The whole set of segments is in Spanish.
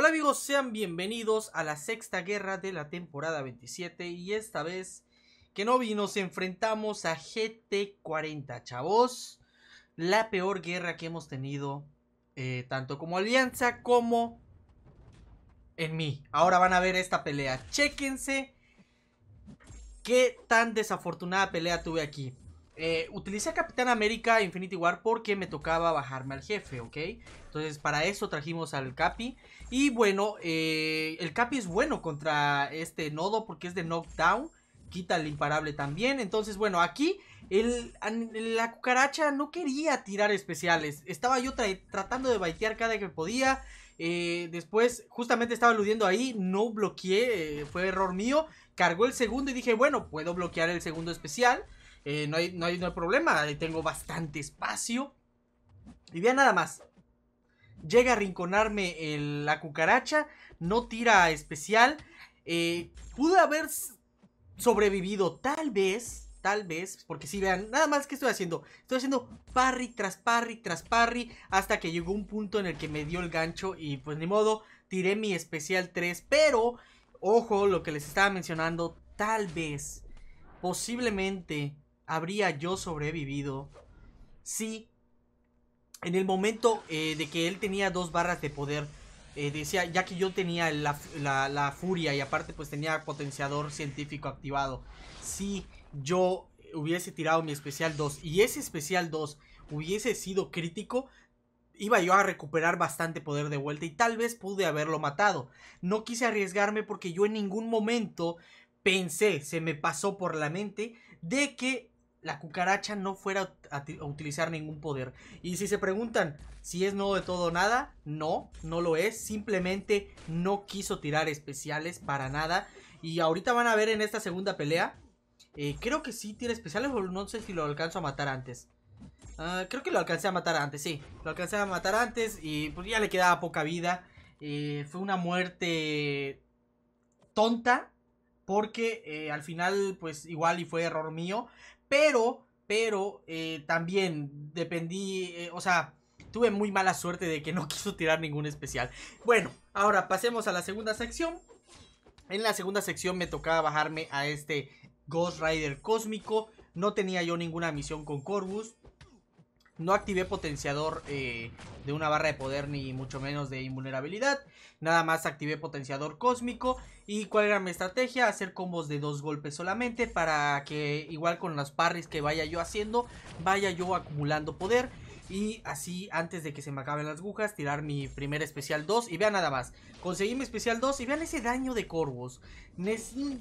Hola amigos, sean bienvenidos a la sexta guerra de la temporada 27 y esta vez que no vi nos enfrentamos a GT40, chavos. La peor guerra que hemos tenido, eh, tanto como alianza como en mí. Ahora van a ver esta pelea, chéquense qué tan desafortunada pelea tuve aquí. Eh, utilicé a Capitán América Infinity War porque me tocaba bajarme al jefe, ¿ok? Entonces para eso trajimos al Capi. Y bueno, eh, el Capi es bueno contra este nodo porque es de knockdown. Quita el imparable también. Entonces bueno, aquí el, la cucaracha no quería tirar especiales. Estaba yo tratando de baitear cada que podía. Eh, después, justamente estaba aludiendo ahí, no bloqueé, fue error mío. Cargó el segundo y dije, bueno, puedo bloquear el segundo especial. Eh, no, hay, no, hay, problema, tengo bastante espacio. Y vean nada más. Llega a rinconarme la cucaracha, no tira especial. Eh, pudo pude haber sobrevivido tal vez, tal vez, porque si vean, nada más que estoy haciendo. Estoy haciendo parry tras parry tras parry hasta que llegó un punto en el que me dio el gancho y pues ni modo, tiré mi especial 3, pero ojo, lo que les estaba mencionando, tal vez, posiblemente habría yo sobrevivido si en el momento eh, de que él tenía dos barras de poder, eh, decía, ya que yo tenía la, la, furia y aparte pues tenía potenciador científico activado, si yo hubiese tirado mi especial 2 y ese especial 2 hubiese sido crítico, iba yo a recuperar bastante poder de vuelta y tal vez pude haberlo matado. No quise arriesgarme porque yo en ningún momento pensé, se me pasó por la mente de que la cucaracha no fuera a, utilizar ningún poder. Y si se preguntan si es no de todo nada, no, no lo es. Simplemente no quiso tirar especiales para nada. Y ahorita van a ver en esta segunda pelea. Eh, creo que sí tiene especiales, o no sé si lo alcanzo a matar antes. Ah, creo que lo alcancé a matar antes, sí. Lo alcancé a matar antes y pues ya le quedaba poca vida. Eh, fue una muerte tonta, porque eh, al final pues igual y fue error mío, pero, pero eh, también dependí, eh, o sea, tuve muy mala suerte de que no quiso tirar ningún especial. Bueno, ahora pasemos a la segunda sección. En la segunda sección me tocaba bajarme a este Ghost Rider cósmico. No tenía yo ninguna misión con Corvus. No activé potenciador eh, de una barra de poder ni mucho menos de invulnerabilidad. Nada más activé potenciador cósmico. ¿Y cuál era mi estrategia? Hacer combos de dos golpes solamente para que igual con las parries que vaya yo haciendo, vaya yo acumulando poder. Y así, antes de que se me acaben las agujas, tirar mi primer especial 2. Y vean nada más. Conseguí mi especial 2 y vean ese daño de Corvus.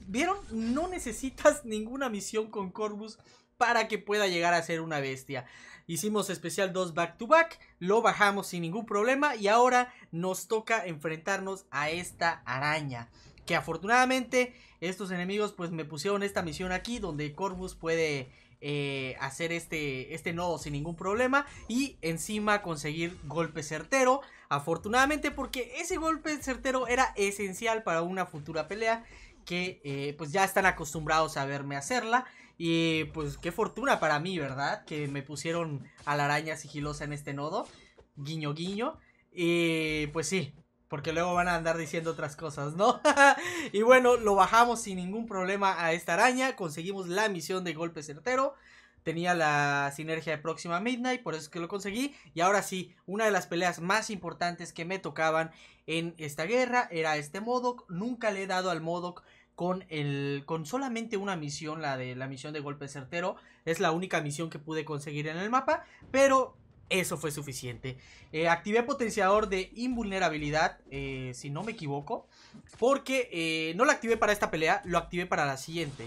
¿Vieron? No necesitas ninguna misión con Corvus para que pueda llegar a ser una bestia. Hicimos especial 2 back to back, lo bajamos sin ningún problema y ahora nos toca enfrentarnos a esta araña. Que afortunadamente estos enemigos pues me pusieron esta misión aquí donde Corvus puede eh, hacer este, este nodo sin ningún problema y encima conseguir golpe certero. Afortunadamente porque ese golpe certero era esencial para una futura pelea que eh, pues ya están acostumbrados a verme hacerla. Y pues qué fortuna para mí, ¿verdad? Que me pusieron a la araña sigilosa en este nodo. Guiño, guiño. Y pues sí, porque luego van a andar diciendo otras cosas, ¿no? y bueno, lo bajamos sin ningún problema a esta araña. Conseguimos la misión de golpe certero. Tenía la sinergia de Próxima Midnight, por eso es que lo conseguí. Y ahora sí, una de las peleas más importantes que me tocaban en esta guerra era este modok Nunca le he dado al Modoc con, el, con solamente una misión, la de la misión de golpe certero. Es la única misión que pude conseguir en el mapa, pero eso fue suficiente. Eh, activé potenciador de invulnerabilidad, eh, si no me equivoco, porque eh, no lo activé para esta pelea, lo activé para la siguiente.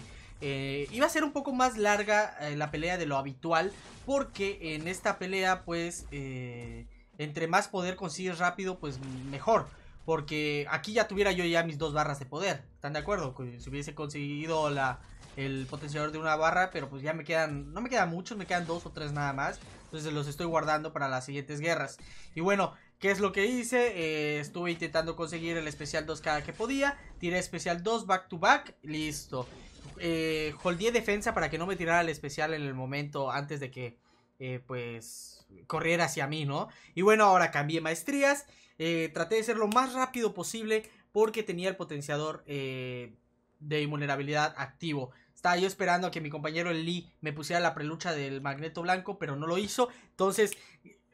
iba a ser un poco más larga la pelea de lo habitual, porque en esta pelea, pues, entre más poder consigues rápido, pues mejor. Porque aquí ya tuviera yo ya mis dos barras de poder. ¿Están de acuerdo? Si hubiese conseguido la, el potenciador de una barra, pero pues ya me quedan, no me quedan muchos, me quedan dos o tres nada más. Entonces los estoy guardando para las siguientes guerras. Y bueno, ¿qué es lo que hice? Eh, estuve intentando conseguir el especial 2 cada que podía. Tiré especial 2 back to back, listo. Eh, defensa para que no me tirara el especial en el momento antes de que, eh, pues, Correr hacia mí, ¿no? Y bueno, ahora cambié maestrías, eh, traté de ser lo más rápido posible porque tenía el potenciador eh, de invulnerabilidad activo. Estaba yo esperando a que mi compañero Lee me pusiera la prelucha del magneto blanco, pero no lo hizo. Entonces,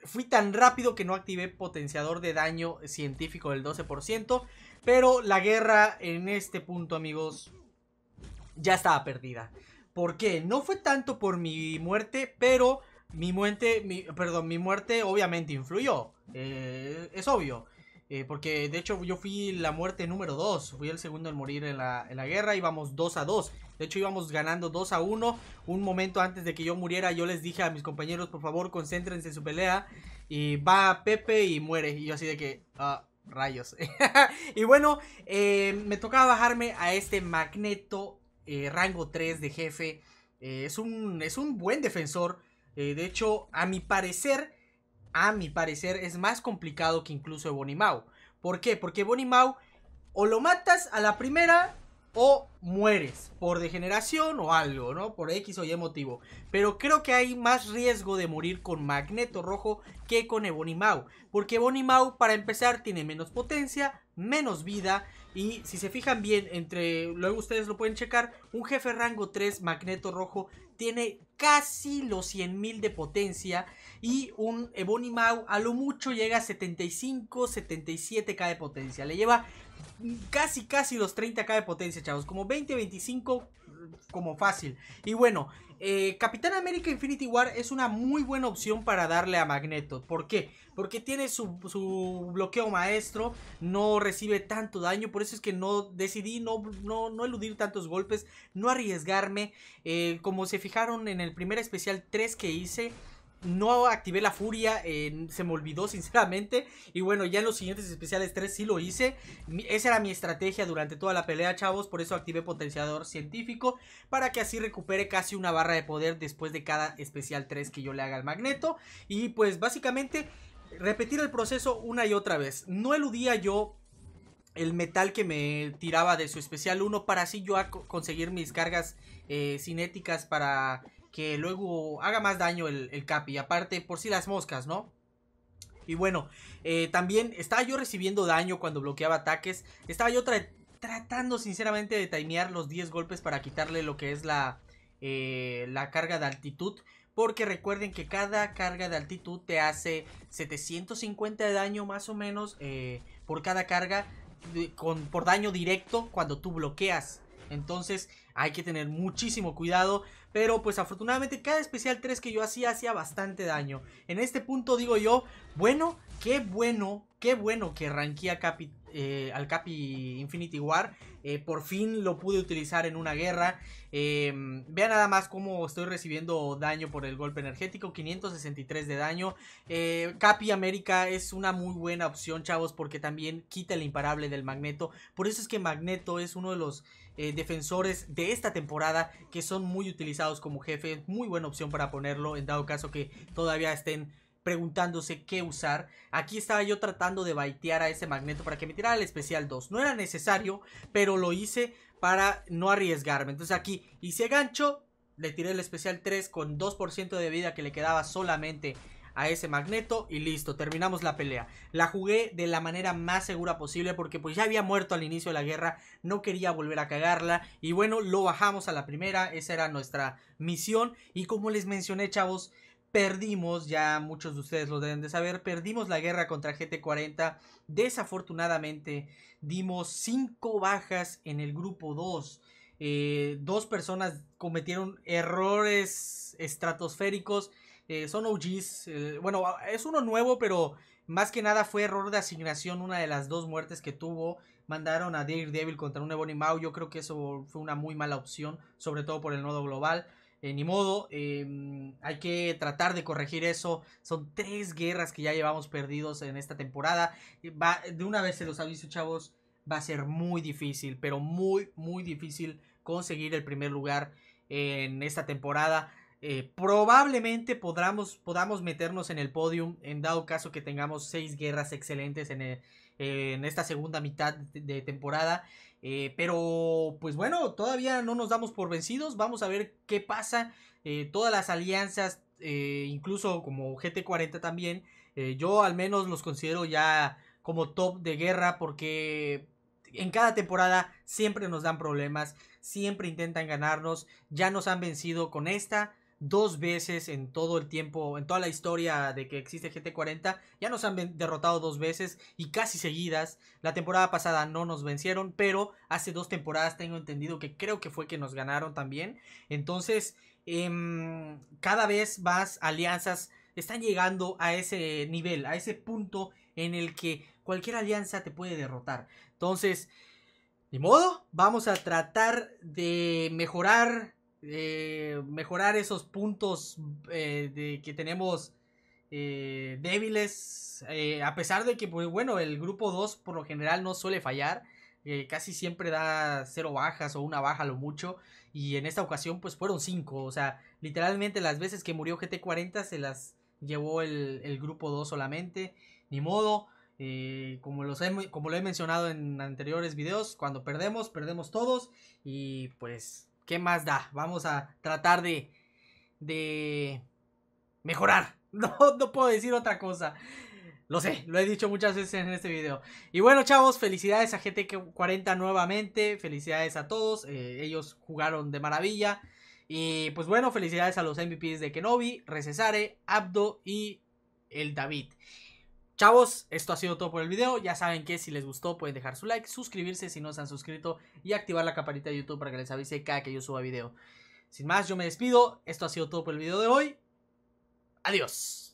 fui tan rápido que no activé potenciador de daño científico del 12%. Pero la guerra en este punto, amigos, ya estaba perdida. ¿Por qué? No fue tanto por mi muerte, pero mi muerte, perdón, mi muerte obviamente influyó. Eh, es obvio. Eh, porque de hecho yo fui la muerte número 2. Fui el segundo en morir en la, en la guerra. Íbamos 2 a 2. De hecho íbamos ganando 2 a 1. Un momento antes de que yo muriera yo les dije a mis compañeros, por favor, concéntrense en su pelea. Y va Pepe y muere. Y yo así de que... Ah, rayos. y bueno, eh, me tocaba bajarme a este Magneto rango 3 de jefe. es, un, es un buen defensor. Eh, de hecho, a mi parecer, a mi parecer es más complicado que incluso Bonnie Mau. ¿Por qué? Porque Bonnie Mau o lo matas a la primera o mueres por degeneración o algo, ¿no? Por X o Y motivo. Pero creo que hay más riesgo de morir con Magneto Rojo que con mau Porque mau para empezar, tiene menos potencia, menos vida. Y si se fijan bien, entre. Luego ustedes lo pueden checar. Un jefe rango 3 Magneto Rojo tiene casi los 100.000 de potencia. Y un mau a lo mucho llega a 75, 77k de potencia. Le lleva casi, casi los 30k de potencia, chavos. Como 20, 25, como fácil. Y bueno, eh, Capitán América Infinity War es una muy buena opción para darle a Magneto. ¿Por qué? Porque tiene su, su bloqueo maestro, no recibe tanto daño. Por eso es que no decidí no, no, no eludir tantos golpes, no arriesgarme. Eh, como se fijaron en el primer especial 3 que hice no activé la furia, se me olvidó sinceramente. Y bueno, ya en los siguientes especiales 3 sí lo hice. esa era mi estrategia durante toda la pelea, chavos. Por eso activé potenciador científico. Para que así recupere casi una barra de poder después de cada especial 3 que yo le haga al magneto. Y pues básicamente repetir el proceso una y otra vez. No eludía yo el metal que me tiraba de su especial 1 para así yo conseguir mis cargas eh, cinéticas para que luego haga más daño el, Capi. Aparte, por si las moscas, ¿no? Y bueno, eh, también estaba yo recibiendo daño cuando bloqueaba ataques. Estaba yo tratando sinceramente de timear los 10 golpes para quitarle lo que es la, eh, la carga de altitud. Porque recuerden que cada carga de altitud te hace 750 de daño más o menos eh, por cada carga. Con, por daño directo cuando tú bloqueas. Entonces hay que tener muchísimo cuidado. Pero pues afortunadamente cada especial 3 que yo hacía hacía bastante daño. En este punto digo yo, bueno, qué bueno, qué bueno que ranqué eh, al Capi Infinity War. Eh, por fin lo pude utilizar en una guerra. Eh, vean nada más cómo estoy recibiendo daño por el golpe energético. 563 de daño. Eh, Capi América es una muy buena opción, chavos, porque también quita el imparable del Magneto. Por eso es que Magneto es uno de los... defensores de esta temporada que son muy utilizados como jefe. Muy buena opción para ponerlo en dado caso que todavía estén preguntándose qué usar. Aquí estaba yo tratando de baitear a ese magneto para que me tirara el especial 2. No era necesario, pero lo hice para no arriesgarme. Entonces aquí hice gancho, le tiré el especial 3 con 2% de vida que le quedaba solamente a ese magneto y listo, terminamos la pelea. La jugué de la manera más segura posible porque pues ya había muerto al inicio de la guerra, no quería volver a cagarla y bueno, lo bajamos a la primera, esa era nuestra misión y como les mencioné chavos, perdimos, ya muchos de ustedes lo deben de saber, perdimos la guerra contra GT40. Desafortunadamente dimos 5 bajas en el grupo 2. Eh, dos personas cometieron errores estratosféricos. Eh, son OGs. Eh, bueno, es uno nuevo, pero más que nada fue error de asignación una de las dos muertes que tuvo. Mandaron a Daredevil contra un Ebony Mao. Yo creo que eso fue una muy mala opción, sobre todo por el nodo global. Eh, ni modo, em, hay que tratar de corregir eso. Son tres guerras que ya llevamos perdidos en esta temporada. Va, de una vez se los aviso, chavos, va a ser muy difícil, pero muy, muy difícil conseguir el primer lugar en esta temporada. Eh, probablemente podamos, podamos meternos en el podium en dado caso que tengamos seis guerras excelentes en el, eh, en esta segunda mitad de temporada. Eh, pero pues bueno, todavía no nos damos por vencidos. Vamos a ver qué pasa. Eh, todas las alianzas, incluso como GT40 también, yo al menos los considero ya como top de guerra porque en cada temporada siempre nos dan problemas, siempre intentan ganarnos, ya nos han vencido con esta dos veces en todo el tiempo, en toda la historia de que existe GT40. Ya nos han derrotado dos veces y casi seguidas. La temporada pasada no nos vencieron, pero hace dos temporadas tengo entendido que creo que fue que nos ganaron también. Entonces, em, cada vez más alianzas están llegando a ese nivel, a ese punto en el que cualquier alianza te puede derrotar. Entonces, de modo, vamos a tratar de mejorar mejorar esos puntos eh, de, que tenemos eh, débiles, eh, a pesar de que, pues, bueno, el grupo 2 por lo general no suele fallar, casi siempre da cero bajas o una baja lo mucho, y en esta ocasión pues fueron cinco, o sea, literalmente las veces que murió GT40 se las llevó el, grupo 2 solamente, ni modo. como, como lo he mencionado en anteriores videos, cuando perdemos, perdemos todos. Y pues ¿Qué más da? Vamos a tratar de, de mejorar. No, puedo decir otra cosa. Lo sé, lo he dicho muchas veces en este video. Y bueno, chavos, felicidades a GT40 nuevamente. Felicidades a todos. Eh, ellos jugaron de maravilla. Y pues bueno, felicidades a los MVPs de Kenobi, Recesare, Abdo y el David. Chavos, esto ha sido todo por el video. Ya saben que si les gustó pueden dejar su like, suscribirse si no se han suscrito y activar la campanita de YouTube para que les avise cada que yo suba video. Sin más, yo me despido. Esto ha sido todo por el video de hoy. Adiós.